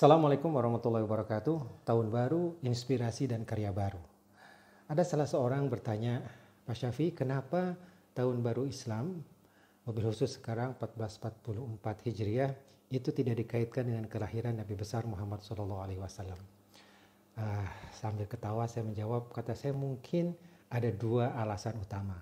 Assalamualaikum warahmatullahi wabarakatuh. Tahun baru, inspirasi dan karya baru. Ada salah seorang bertanya, Pak Syafi, kenapa tahun baru Islam, mobil khusus sekarang 1444 Hijriah, itu tidak dikaitkan dengan kelahiran Nabi besar Muhammad SAW? Alaihi ah, sambil ketawa saya menjawab, kata saya mungkin ada dua alasan utama.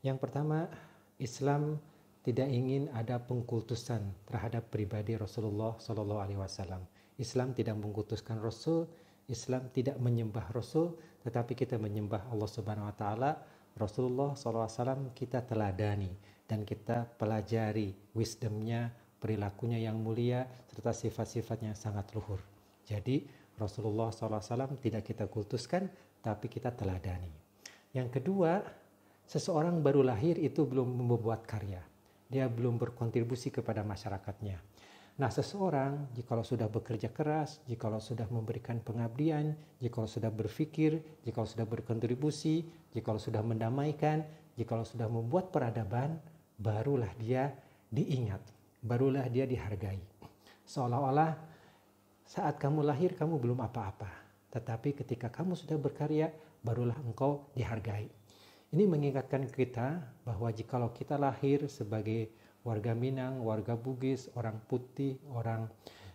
Yang pertama, Islam tidak ingin ada pengkultusan terhadap pribadi Rasulullah Shallallahu Alaihi Wasallam Islam tidak mengkutuskan Rasul, Islam tidak menyembah Rasul, tetapi kita menyembah Allah Subhanahu Wa Taala. Rasulullah SAW kita teladani dan kita pelajari wisdomnya, perilakunya yang mulia, serta sifat-sifatnya sangat luhur. Jadi Rasulullah SAW tidak kita kultuskan, tapi kita teladani. Yang kedua, seseorang baru lahir itu belum membuat karya. Dia belum berkontribusi kepada masyarakatnya Nah, seseorang jikalau sudah bekerja keras, jikalau sudah memberikan pengabdian, jikalau sudah berpikir, jikalau sudah berkontribusi, jikalau sudah mendamaikan, jikalau sudah membuat peradaban, barulah dia diingat, barulah dia dihargai. Seolah-olah saat kamu lahir kamu belum apa-apa, tetapi ketika kamu sudah berkarya, barulah engkau dihargai. Ini mengingatkan kita bahwa jikalau kita lahir sebagai warga Minang, warga Bugis, orang putih, orang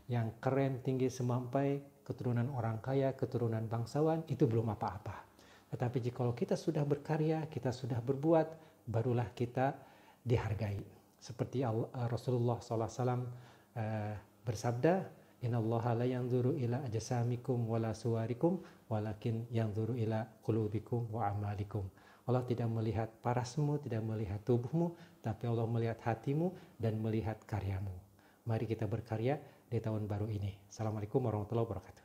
yang keren, tinggi, semampai, keturunan orang kaya, keturunan bangsawan, itu belum apa-apa. Tetapi jikalau kita sudah berkarya, kita sudah berbuat, barulah kita dihargai. Seperti eh, Rasulullah SAW eh, bersabda, Inna allaha la dhuru ila ajasamikum wala suwarikum, walakin yang dhuru ila kulubikum wa amalikum. Allah tidak melihat parasmu, tidak melihat tubuhmu, tapi Allah melihat hatimu dan melihat karyamu. Mari kita berkarya di tahun baru ini. Assalamualaikum warahmatullahi wabarakatuh.